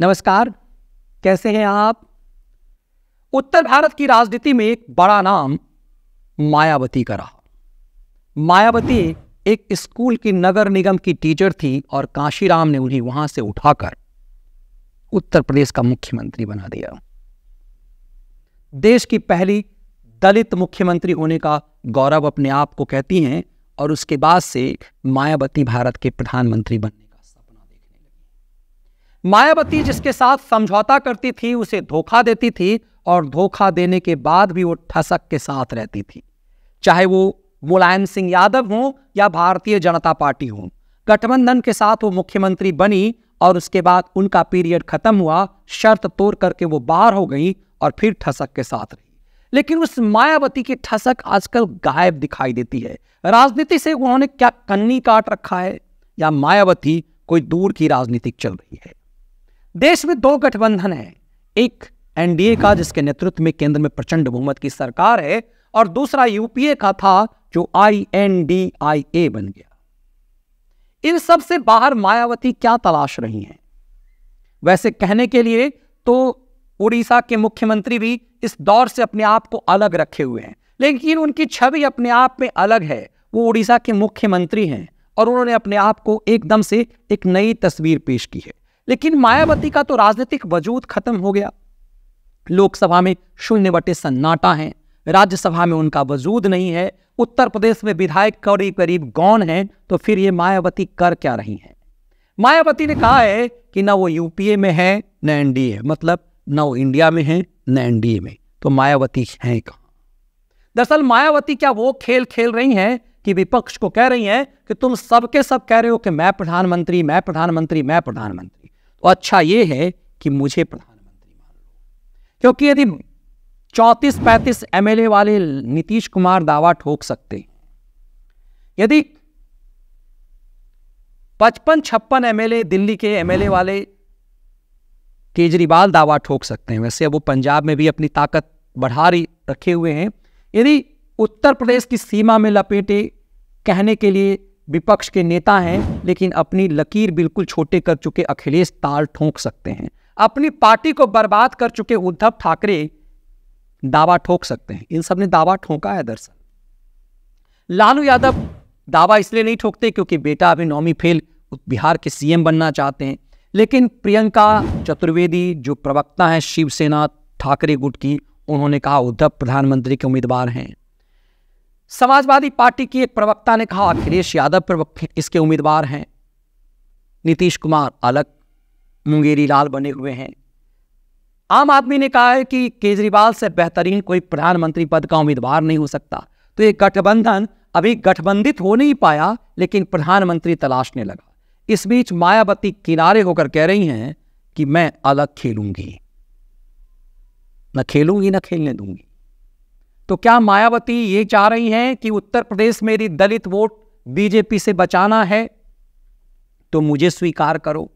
नमस्कार कैसे हैं आप उत्तर भारत की राजनीति में एक बड़ा नाम मायावती का रहा मायावती एक स्कूल की नगर निगम की टीचर थी और काशीराम ने उन्हें वहां से उठाकर उत्तर प्रदेश का मुख्यमंत्री बना दिया देश की पहली दलित मुख्यमंत्री होने का गौरव अपने आप को कहती हैं और उसके बाद से मायावती भारत के प्रधानमंत्री बनने मायावती जिसके साथ समझौता करती थी उसे धोखा देती थी और धोखा देने के बाद भी वो ठसक के साथ रहती थी चाहे वो मुलायम सिंह यादव हो या भारतीय जनता पार्टी हो गठबंधन के साथ वो मुख्यमंत्री बनी और उसके बाद उनका पीरियड खत्म हुआ शर्त तोड़ करके वो बाहर हो गई और फिर ठसक के साथ रही लेकिन उस मायावती की ठसक आजकल गायब दिखाई देती है राजनीति से उन्होंने क्या कन्नी काट रखा है या मायावती कोई दूर की राजनीतिक चल रही है देश में दो गठबंधन है एक एनडीए का जिसके नेतृत्व में केंद्र में प्रचंड बहुमत की सरकार है और दूसरा यूपीए का था जो आई एन डी आई ए बन गया इन सब से बाहर मायावती क्या तलाश रही हैं वैसे कहने के लिए तो उड़ीसा के मुख्यमंत्री भी इस दौर से अपने आप को अलग रखे हुए हैं लेकिन उनकी छवि अपने आप में अलग है वो उड़ीसा के मुख्यमंत्री हैं और उन्होंने अपने आप को एकदम से एक नई तस्वीर पेश की है लेकिन मायावती का तो राजनीतिक वजूद खत्म हो गया लोकसभा में शून्य बटे सन्नाटा है राज्यसभा में उनका वजूद नहीं है उत्तर प्रदेश में विधायक करीब करीब गौन है तो फिर ये मायावती कर क्या रही हैं मायावती ने कहा है कि ना वो यूपीए में है न एनडीए मतलब ना वो इंडिया में है न एनडीए में तो मायावती हैं कहा दरअसल मायावती क्या वो खेल खेल रही हैं कि विपक्ष को कह रही हैं कि तुम सबके सब कह रहे हो कि मैं प्रधानमंत्री मैं प्रधानमंत्री मैं प्रधानमंत्री तो अच्छा ये है कि मुझे प्रधानमंत्री मान लो क्योंकि यदि चौतीस पैंतीस एमएलए वाले नीतीश कुमार दावा ठोक सकते यदि पचपन छप्पन एमएलए दिल्ली के एमएलए वाले केजरीवाल दावा ठोक सकते हैं वैसे अब वो पंजाब में भी अपनी ताकत बढ़ा रही रखे हुए हैं यदि उत्तर प्रदेश की सीमा में लपेटे कहने के लिए विपक्ष के नेता हैं लेकिन अपनी लकीर बिल्कुल छोटे कर चुके अखिलेश ताल ठोंक सकते हैं अपनी पार्टी को बर्बाद कर चुके उद्धव ठाकरे दावा ठोक सकते हैं इन सब ने दावा ठोंका है दरअसल लालू यादव दावा इसलिए नहीं ठोकते क्योंकि बेटा अभी नौमी फेल बिहार के सीएम बनना चाहते हैं लेकिन प्रियंका चतुर्वेदी जो प्रवक्ता हैं शिवसेना ठाकरे गुट की उन्होंने कहा उद्धव प्रधानमंत्री के उम्मीदवार हैं समाजवादी पार्टी की एक प्रवक्ता ने कहा अखिलेश यादव इसके उम्मीदवार हैं नीतीश कुमार अलग मुंगेरी लाल बने हुए हैं आम आदमी ने कहा है कि केजरीवाल से बेहतरीन कोई प्रधानमंत्री पद का उम्मीदवार नहीं हो सकता तो ये गठबंधन अभी गठबंधित हो नहीं पाया लेकिन प्रधानमंत्री तलाशने लगा इस बीच मायावती किनारे होकर कह रही हैं कि मैं अलग खेलूंगी न खेलूंगी न खेलने दूंगी तो क्या मायावती ये चाह रही हैं कि उत्तर प्रदेश में यदि दलित वोट बीजेपी से बचाना है तो मुझे स्वीकार करो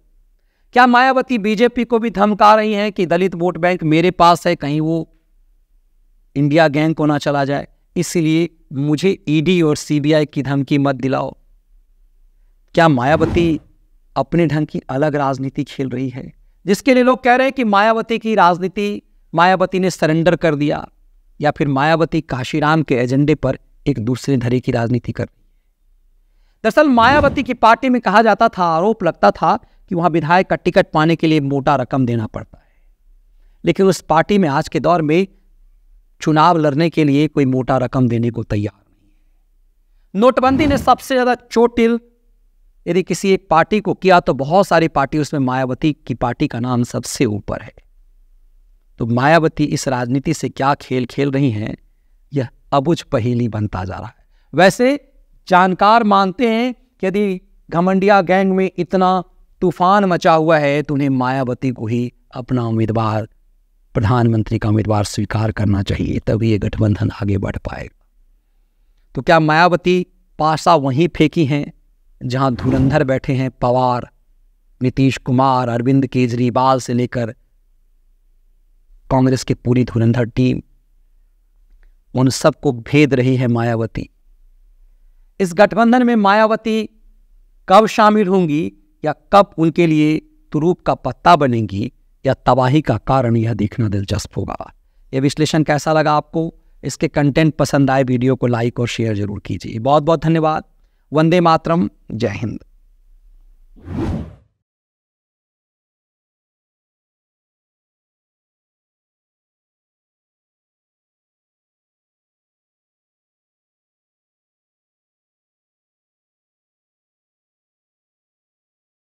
क्या मायावती बीजेपी को भी धमका रही हैं कि दलित वोट बैंक मेरे पास है कहीं वो इंडिया गैंग को ना चला जाए इसलिए मुझे ईडी और सीबीआई की धमकी मत दिलाओ क्या मायावती अपने ढंग की अलग राजनीति खेल रही है जिसके लिए लोग कह रहे हैं कि मायावती की राजनीति मायावती ने सरेंडर कर दिया या फिर मायावती काशीराम के एजेंडे पर एक दूसरे धरे की राजनीति कर रही है दरअसल मायावती की पार्टी में कहा जाता था आरोप लगता था कि वहां विधायक का टिकट पाने के लिए मोटा रकम देना पड़ता है लेकिन उस पार्टी में आज के दौर में चुनाव लड़ने के लिए कोई मोटा रकम देने को तैयार नहीं नोटबंदी ने सबसे ज्यादा चोटिल यदि किसी एक पार्टी को किया तो बहुत सारी पार्टी उसमें मायावती की पार्टी का नाम सबसे ऊपर है तो मायावती इस राजनीति से क्या खेल खेल रही हैं यह अबुझ पहेली बनता जा रहा है वैसे जानकार मानते हैं कि यदि घमंडिया गैंग में इतना तूफान मचा हुआ है तो उन्हें मायावती को ही अपना उम्मीदवार प्रधानमंत्री का उम्मीदवार स्वीकार करना चाहिए तभी ये गठबंधन आगे बढ़ पाएगा तो क्या मायावती पासा वहीं फेंकी हैं जहां धुरंधर बैठे हैं पवार नीतीश कुमार अरविंद केजरीवाल से लेकर कांग्रेस की पूरी धुरंधर टीम उन सबको भेद रही है मायावती इस गठबंधन में मायावती कब शामिल होंगी या कब उनके लिए तुरूप का पत्ता बनेंगी या तबाही का कारण यह देखना दिलचस्प होगा यह विश्लेषण कैसा लगा आपको इसके कंटेंट पसंद आए वीडियो को लाइक और शेयर जरूर कीजिए बहुत बहुत धन्यवाद वंदे मातरम जय हिंद